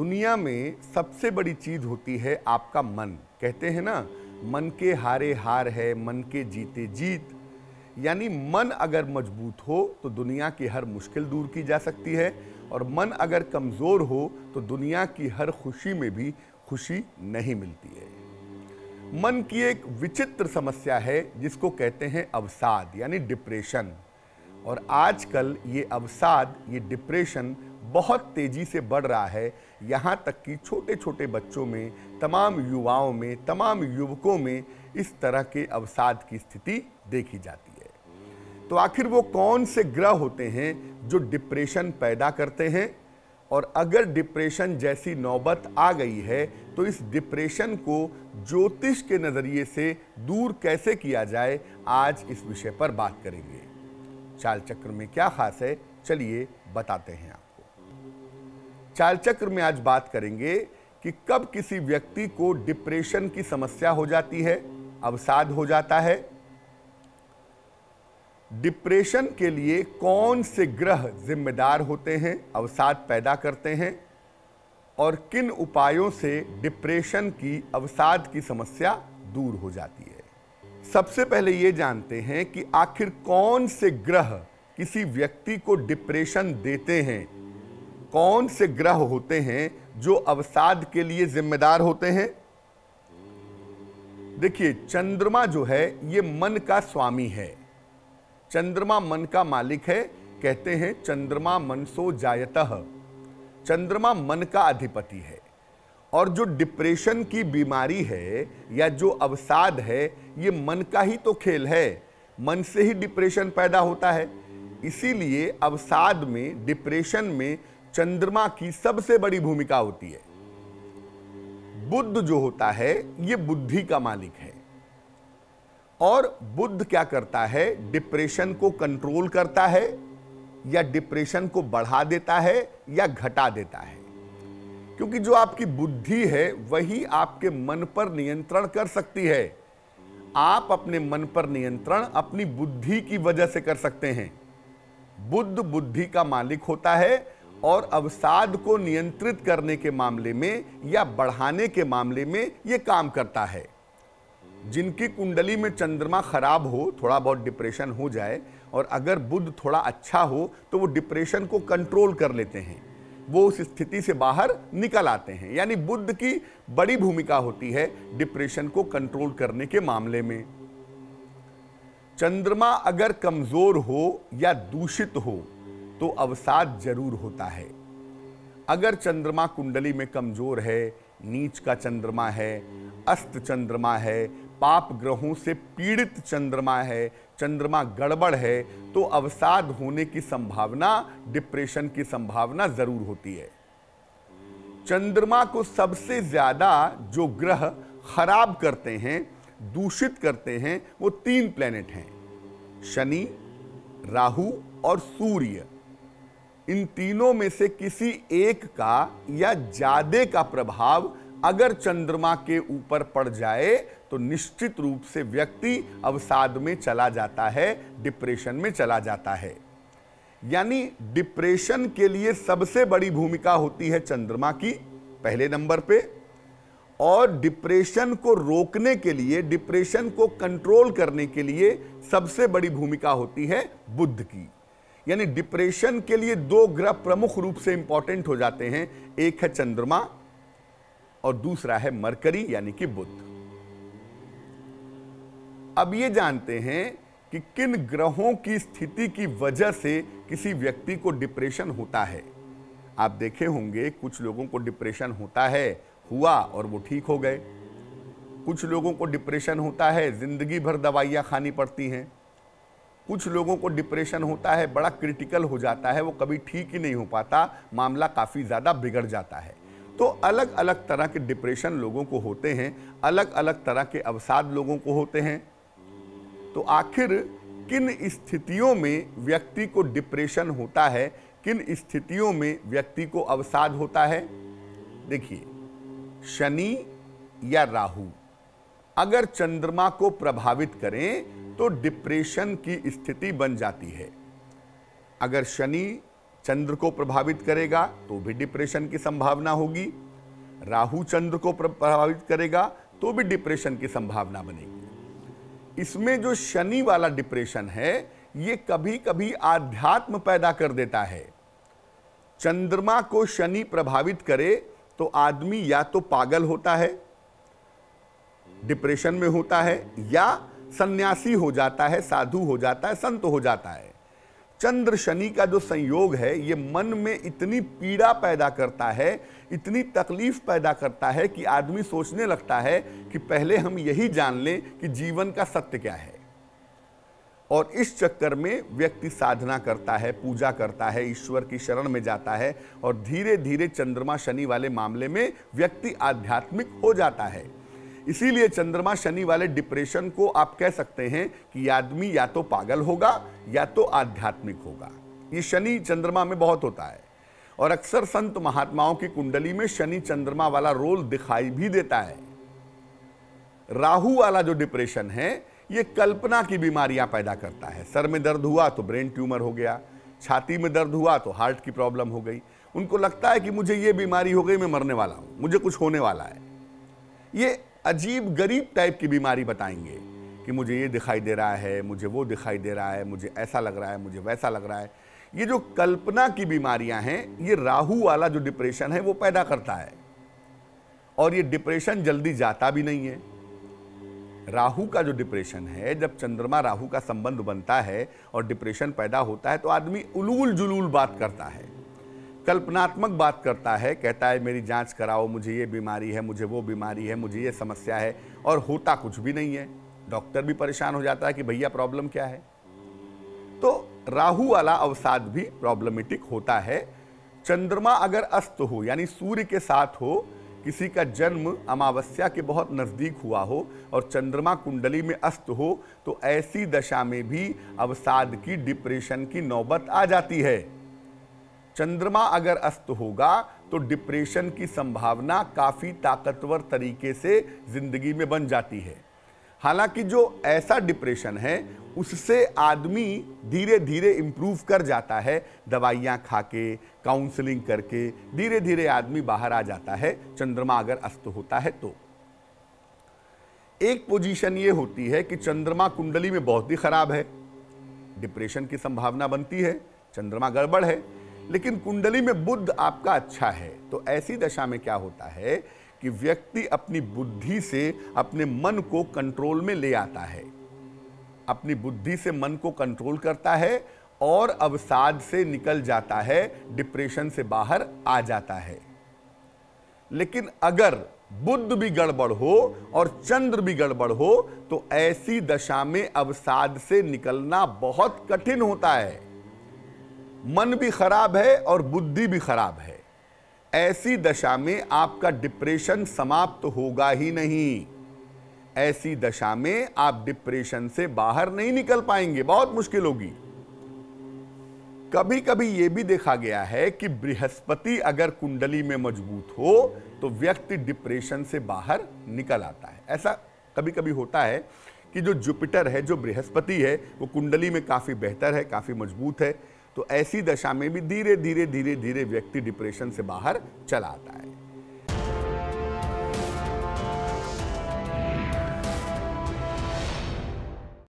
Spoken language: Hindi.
दुनिया में सबसे बड़ी चीज़ होती है आपका मन कहते हैं ना मन के हारे हार है मन के जीते जीत यानी मन अगर मजबूत हो तो दुनिया की हर मुश्किल दूर की जा सकती है और मन अगर कमज़ोर हो तो दुनिया की हर खुशी में भी खुशी नहीं मिलती है मन की एक विचित्र समस्या है जिसको कहते हैं अवसाद यानी डिप्रेशन और आजकल ये अवसाद ये डिप्रेशन बहुत तेज़ी से बढ़ रहा है यहाँ तक कि छोटे छोटे बच्चों में तमाम युवाओं में तमाम युवकों में इस तरह के अवसाद की स्थिति देखी जाती है तो आखिर वो कौन से ग्रह होते हैं जो डिप्रेशन पैदा करते हैं और अगर डिप्रेशन जैसी नौबत आ गई है तो इस डिप्रेशन को ज्योतिष के नज़रिए से दूर कैसे किया जाए आज इस विषय पर बात करेंगे चाल चक्र में क्या खास है चलिए बताते हैं आप चाल चक्र में आज बात करेंगे कि कब किसी व्यक्ति को डिप्रेशन की समस्या हो जाती है अवसाद हो जाता है डिप्रेशन के लिए कौन से ग्रह जिम्मेदार होते हैं अवसाद पैदा करते हैं और किन उपायों से डिप्रेशन की अवसाद की समस्या दूर हो जाती है सबसे पहले ये जानते हैं कि आखिर कौन से ग्रह किसी व्यक्ति को डिप्रेशन देते हैं कौन से ग्रह होते हैं जो अवसाद के लिए जिम्मेदार होते हैं देखिए चंद्रमा जो है ये मन का स्वामी है चंद्रमा मन का मालिक है कहते हैं चंद्रमा मनसो जायत चंद्रमा मन का अधिपति है और जो डिप्रेशन की बीमारी है या जो अवसाद है ये मन का ही तो खेल है मन से ही डिप्रेशन पैदा होता है इसीलिए अवसाद में डिप्रेशन में चंद्रमा की सबसे बड़ी भूमिका होती है बुद्ध जो होता है ये बुद्धि का मालिक है और बुद्ध क्या करता है डिप्रेशन को कंट्रोल करता है या डिप्रेशन को बढ़ा देता है या घटा देता है क्योंकि जो आपकी बुद्धि है वही आपके मन पर नियंत्रण कर सकती है आप अपने मन पर नियंत्रण अपनी बुद्धि की वजह से कर सकते हैं बुद्ध बुद्धि का मालिक होता है और अवसाद को नियंत्रित करने के मामले में या बढ़ाने के मामले में ये काम करता है जिनकी कुंडली में चंद्रमा खराब हो थोड़ा बहुत डिप्रेशन हो जाए और अगर बुद्ध थोड़ा अच्छा हो तो वो डिप्रेशन को कंट्रोल कर लेते हैं वो उस स्थिति से बाहर निकल आते हैं यानी बुद्ध की बड़ी भूमिका होती है डिप्रेशन को कंट्रोल करने के मामले में चंद्रमा अगर कमज़ोर हो या दूषित हो तो अवसाद जरूर होता है अगर चंद्रमा कुंडली में कमजोर है नीच का चंद्रमा है अस्त चंद्रमा है पाप ग्रहों से पीड़ित चंद्रमा है चंद्रमा गड़बड़ है तो अवसाद होने की संभावना डिप्रेशन की संभावना जरूर होती है चंद्रमा को सबसे ज्यादा जो ग्रह खराब करते हैं दूषित करते हैं वो तीन प्लेनेट हैं शनि राहु और सूर्य इन तीनों में से किसी एक का या ज्यादा का प्रभाव अगर चंद्रमा के ऊपर पड़ जाए तो निश्चित रूप से व्यक्ति अवसाद में चला जाता है डिप्रेशन में चला जाता है यानी डिप्रेशन के लिए सबसे बड़ी भूमिका होती है चंद्रमा की पहले नंबर पे और डिप्रेशन को रोकने के लिए डिप्रेशन को कंट्रोल करने के लिए सबसे बड़ी भूमिका होती है बुद्ध की यानी डिप्रेशन के लिए दो ग्रह प्रमुख रूप से इंपॉर्टेंट हो जाते हैं एक है चंद्रमा और दूसरा है मरकरी यानी कि बुद्ध अब ये जानते हैं कि किन ग्रहों की स्थिति की वजह से किसी व्यक्ति को डिप्रेशन होता है आप देखे होंगे कुछ लोगों को डिप्रेशन होता है हुआ और वो ठीक हो गए कुछ लोगों को डिप्रेशन होता है जिंदगी भर दवाइयां खानी पड़ती हैं कुछ लोगों को डिप्रेशन होता है बड़ा क्रिटिकल हो जाता है वो कभी ठीक ही नहीं हो पाता मामला काफ़ी ज़्यादा बिगड़ जाता है तो अलग अलग तरह के डिप्रेशन लोगों को होते हैं अलग अलग तरह के अवसाद लोगों को होते हैं तो आखिर किन स्थितियों में व्यक्ति को डिप्रेशन होता है किन स्थितियों में व्यक्ति को अवसाद होता है देखिए शनि या राहु अगर चंद्रमा को प्रभावित करें तो डिप्रेशन की स्थिति बन जाती है अगर शनि चंद्र को प्रभावित करेगा तो भी डिप्रेशन की संभावना होगी राहु चंद्र को प्रभावित करेगा तो भी डिप्रेशन की संभावना बनेगी इसमें जो शनि वाला डिप्रेशन है ये कभी कभी आध्यात्म पैदा कर देता है चंद्रमा को शनि प्रभावित करे तो आदमी या तो पागल होता है डिप्रेशन में होता है या सन्यासी हो जाता है साधु हो जाता है संत हो जाता है चंद्र शनि का जो संयोग है ये मन में इतनी पीड़ा पैदा करता है इतनी तकलीफ पैदा करता है कि आदमी सोचने लगता है कि पहले हम यही जान लें कि जीवन का सत्य क्या है और इस चक्कर में व्यक्ति साधना करता है पूजा करता है ईश्वर की शरण में जाता है और धीरे धीरे चंद्रमा शनि वाले मामले में व्यक्ति आध्यात्मिक हो जाता है इसीलिए चंद्रमा शनि वाले डिप्रेशन को आप कह सकते हैं कि आदमी या तो पागल होगा या तो आध्यात्मिक होगा ये शनि चंद्रमा में बहुत होता है और अक्सर संत महात्माओं की कुंडली में शनि चंद्रमा वाला रोल दिखाई भी देता है राहु वाला जो डिप्रेशन है ये कल्पना की बीमारियां पैदा करता है सर में दर्द हुआ तो ब्रेन ट्यूमर हो गया छाती में दर्द हुआ तो हार्ट की प्रॉब्लम हो गई उनको लगता है कि मुझे ये बीमारी हो गई मैं मरने वाला हूं मुझे कुछ होने वाला है ये अजीब गरीब टाइप की बीमारी बताएंगे कि मुझे ये दिखाई दे रहा है मुझे वो दिखाई दे रहा है मुझे ऐसा लग रहा है मुझे वैसा लग रहा है ये जो कल्पना की बीमारियां हैं ये राहु वाला जो डिप्रेशन है वो पैदा करता है और ये डिप्रेशन जल्दी जाता भी नहीं है राहु का जो डिप्रेशन है जब चंद्रमा राहु का संबंध बनता है और डिप्रेशन पैदा होता है तो आदमी उलूल जुलूल बात करता है कल्पनात्मक बात करता है कहता है मेरी जांच कराओ मुझे ये बीमारी है मुझे वो बीमारी है मुझे ये समस्या है और होता कुछ भी नहीं है डॉक्टर भी परेशान हो जाता है कि भैया प्रॉब्लम क्या है तो राहु वाला अवसाद भी प्रॉब्लमेटिक होता है चंद्रमा अगर अस्त हो यानी सूर्य के साथ हो किसी का जन्म अमावस्या के बहुत नज़दीक हुआ हो और चंद्रमा कुंडली में अस्त हो तो ऐसी दशा में भी अवसाद की डिप्रेशन की नौबत आ जाती है चंद्रमा अगर अस्त होगा तो डिप्रेशन की संभावना काफ़ी ताकतवर तरीके से ज़िंदगी में बन जाती है हालांकि जो ऐसा डिप्रेशन है उससे आदमी धीरे धीरे इम्प्रूव कर जाता है दवाइयाँ खा के काउंसलिंग करके धीरे धीरे आदमी बाहर आ जाता है चंद्रमा अगर अस्त होता है तो एक पोजीशन ये होती है कि चंद्रमा कुंडली में बहुत ही खराब है डिप्रेशन की संभावना बनती है चंद्रमा गड़बड़ है लेकिन कुंडली में बुद्ध आपका अच्छा है तो ऐसी दशा में क्या होता है कि व्यक्ति अपनी बुद्धि से अपने मन को कंट्रोल में ले आता है अपनी बुद्धि से मन को कंट्रोल करता है और अवसाद से निकल जाता है डिप्रेशन से बाहर आ जाता है लेकिन अगर बुद्ध भी गड़बड़ हो और चंद्र भी गड़बड़ हो तो ऐसी दशा में अवसाद से निकलना बहुत कठिन होता है मन भी खराब है और बुद्धि भी खराब है ऐसी दशा में आपका डिप्रेशन समाप्त होगा ही नहीं ऐसी दशा में आप डिप्रेशन से बाहर नहीं निकल पाएंगे बहुत मुश्किल होगी कभी कभी यह भी देखा गया है कि बृहस्पति अगर कुंडली में मजबूत हो तो व्यक्ति डिप्रेशन से बाहर निकल आता है ऐसा कभी कभी होता है कि जो जुपिटर है जो बृहस्पति है वो कुंडली में काफ़ी बेहतर है काफ़ी मजबूत है तो ऐसी दशा में भी धीरे धीरे धीरे धीरे व्यक्ति डिप्रेशन से बाहर चला आता है